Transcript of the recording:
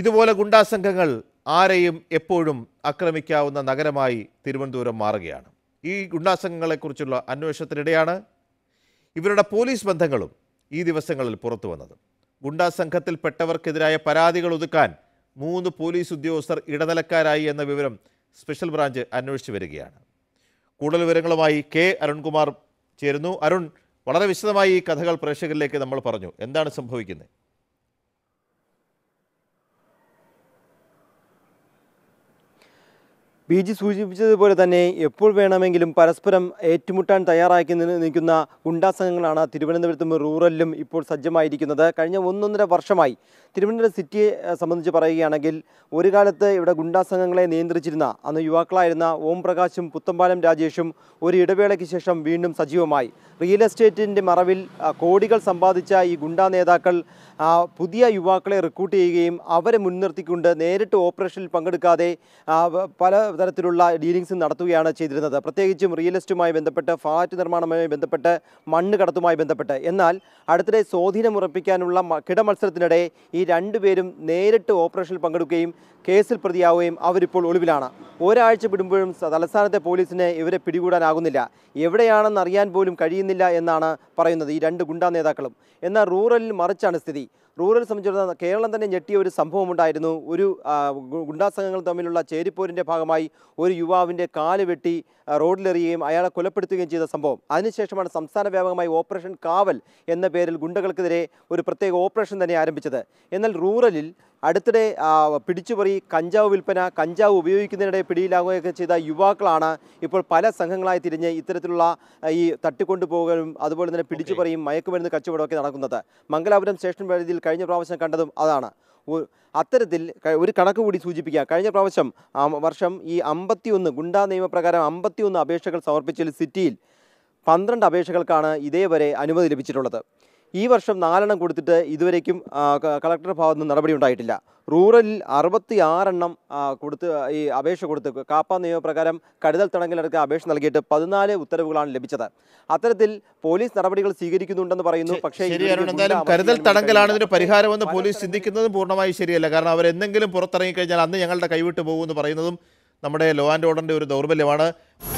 ഇതുപോലെ ഗുണ്ടാ സംഘങ്ങൾ ആരെയും എപ്പോഴും ആക്രമിക്കാവുന്ന നഗരമായി തിരുവനന്തപുരം മാറുകയാണ് ഈ ഗുണ്ടാ സംഘങ്ങളെക്കുറിച്ചുള്ള അന്വേഷണത്തിനിടെയാണ് ഇവരുടെ പോലീസ് ബന്ധങ്ങളും ഈ ദിവസങ്ങളിൽ പുറത്തു വന്നത് ഗുണ്ടാ സംഘത്തിൽപ്പെട്ടവർക്കെതിരായ പരാതികൾ ഒതുക്കാൻ മൂന്ന് പോലീസ് ഉദ്യോഗസ്ഥർ ഇടനിലക്കാരായി എന്ന വിവരം സ്പെഷ്യൽ ബ്രാഞ്ച് അന്വേഷിച്ചു വരികയാണ് കൂടുതൽ വിവരങ്ങളുമായി കെ അരുൺകുമാർ ചേരുന്നു അരുൺ വളരെ വിശദമായി ഈ കഥകൾ പ്രേക്ഷകരിലേക്ക് നമ്മൾ പറഞ്ഞു എന്താണ് സംഭവിക്കുന്നത് ബി ജി സൂചിപ്പിച്ചതുപോലെ തന്നെ എപ്പോൾ വേണമെങ്കിലും പരസ്പരം ഏറ്റുമുട്ടാൻ തയ്യാറാക്കി നിൽക്കുന്ന ഗുണ്ടാ സംഘങ്ങളാണ് തിരുവനന്തപുരത്തും റൂറലിലും ഇപ്പോൾ സജ്ജമായിരിക്കുന്നത് കഴിഞ്ഞ ഒന്നൊന്നര വർഷമായി തിരുവനന്തപുരം സിറ്റിയെ സംബന്ധിച്ച് പറയുകയാണെങ്കിൽ ഒരു കാലത്ത് ഇവിടെ ഗുണ്ടാ സംഘങ്ങളെ നിയന്ത്രിച്ചിരുന്ന അന്ന് യുവാക്കളായിരുന്ന ഓം പ്രകാശും പുത്തമ്പാലം രാജേഷും ഒരു ഇടവേളയ്ക്ക് ശേഷം വീണ്ടും സജീവമായി റിയൽ എസ്റ്റേറ്റിൻ്റെ മറവിൽ കോടികൾ സമ്പാദിച്ച ഈ ഗുണ്ടാ നേതാക്കൾ പുതിയ യുവാക്കളെ റിക്രൂട്ട് ചെയ്യുകയും അവരെ മുൻനിർത്തിക്കൊണ്ട് നേരിട്ട് ഓപ്പറേഷനിൽ പങ്കെടുക്കാതെ പല തരത്തിലുള്ള ഡീലിംഗ്സ് നടത്തുകയാണ് ചെയ്തിരുന്നത് പ്രത്യേകിച്ചും റിയൽ എസ്റ്റേറ്റുമായി ബന്ധപ്പെട്ട് ഫ്ളാറ്റ് നിർമ്മാണവുമായി ബന്ധപ്പെട്ട് മണ്ണ് കടത്തുമായി ബന്ധപ്പെട്ട് എന്നാൽ അടുത്തിടെ സ്വാധീനമുറപ്പിക്കാനുള്ള കിടമത്സരത്തിനിടെ ഈ രണ്ടുപേരും നേരിട്ട് ഓപ്പറേഷനിൽ പങ്കെടുക്കുകയും കേസിൽ പ്രതിയാവുകയും അവരിപ്പോൾ ഒളിവിലാണ് ഒരാഴ്ച വിടുമ്പോഴും തലസ്ഥാനത്തെ പോലീസിന് ഇവരെ പിടികൂടാനാകുന്നില്ല എവിടെയാണെന്ന് അറിയാൻ പോലും കഴിയുന്നില്ല എന്നാണ് പറയുന്നത് ഈ രണ്ട് ഗുണ്ടാ നേതാക്കളും എന്നാൽ റൂറലിൽ മറിച്ചാണ് സ്ഥിതി റൂറൽ സംബന്ധിച്ചിടത്തോളം കേരളം തന്നെ ഞെട്ടിയ ഒരു സംഭവമുണ്ടായിരുന്നു ഒരു ഗുണ്ടാസംഘങ്ങൾ തമ്മിലുള്ള ചേരിപ്പോരിൻ്റെ ഭാഗമായി ഒരു യുവാവിൻ്റെ കാല് വെട്ടി റോഡിലെറിയുകയും അയാളെ കൊലപ്പെടുത്തുകയും ചെയ്ത സംഭവം അതിനുശേഷമാണ് സംസ്ഥാന വ്യാപകമായി ഓപ്പറേഷൻ കാവൽ എന്ന പേരിൽ ഗുണ്ടകൾക്കെതിരെ ഒരു പ്രത്യേക ഓപ്പറേഷൻ തന്നെ ആരംഭിച്ചത് എന്നാൽ റൂറലിൽ അടുത്തിടെ പിടിച്ചുപറി കഞ്ചാവ് വിൽപ്പന കഞ്ചാവ് ഉപയോഗിക്കുന്നതിനിടെ പിടിയിലാവുകയൊക്കെ ചെയ്ത യുവാക്കളാണ് ഇപ്പോൾ പല സംഘങ്ങളായി തിരിഞ്ഞ് ഇത്തരത്തിലുള്ള ഈ തട്ടിക്കൊണ്ടുപോകലും അതുപോലെ തന്നെ പിടിച്ചുപറിയും മയക്കുമരുന്ന് കച്ചവടമൊക്കെ നടക്കുന്നത് മംഗലാപുരം സ്റ്റേഷൻ പരിധിയിൽ കഴിഞ്ഞ പ്രാവശ്യം കണ്ടതും അതാണ് അത്തരത്തിൽ ഒരു കണക്ക് കൂടി സൂചിപ്പിക്കുക കഴിഞ്ഞ പ്രാവശ്യം വർഷം ഈ അമ്പത്തിയൊന്ന് ഗുണ്ടാ നിയമപ്രകാരം അമ്പത്തിയൊന്ന് അപേക്ഷകൾ സമർപ്പിച്ചതിൽ സിറ്റിയിൽ പന്ത്രണ്ട് അപേക്ഷകൾക്കാണ് ഇതേവരെ അനുമതി ലഭിച്ചിട്ടുള്ളത് ഈ വർഷം നാലെണ്ണം കൊടുത്തിട്ട് ഇതുവരേക്കും കളക്ടർ ഭാഗത്തു നിന്ന് നടപടി ഉണ്ടായിട്ടില്ല റൂറലിൽ അറുപത്തി ആറെണ്ണം കൊടുത്ത് ഈ അപേക്ഷ കൊടുത്ത് കാപ്പ നിയമപ്രകാരം കരുതൽ തടങ്കലടക്കം അപേക്ഷ നൽകിയിട്ട് പതിനാല് ഉത്തരവുകളാണ് ലഭിച്ചത് അത്തരത്തിൽ പോലീസ് നടപടികൾ സ്വീകരിക്കുന്നുണ്ടെന്ന് പറയുന്നു പക്ഷേ കരുതൽ തടങ്കലാണ് ഇതിന് പരിഹാരമെന്ന് പോലീസ് ചിന്തിക്കുന്നതും പൂർണ്ണമായി ശരിയല്ല കാരണം അവരെന്തെങ്കിലും പുറത്തിറങ്ങിക്കഴിഞ്ഞാൽ അന്ന് ഞങ്ങളുടെ കൈവിട്ട് പോകുമെന്ന് പറയുന്നതും നമ്മുടെ ലോ ആൻഡ് ഓർഡറിന്റെ ഒരു ദൗർബല്യമാണ്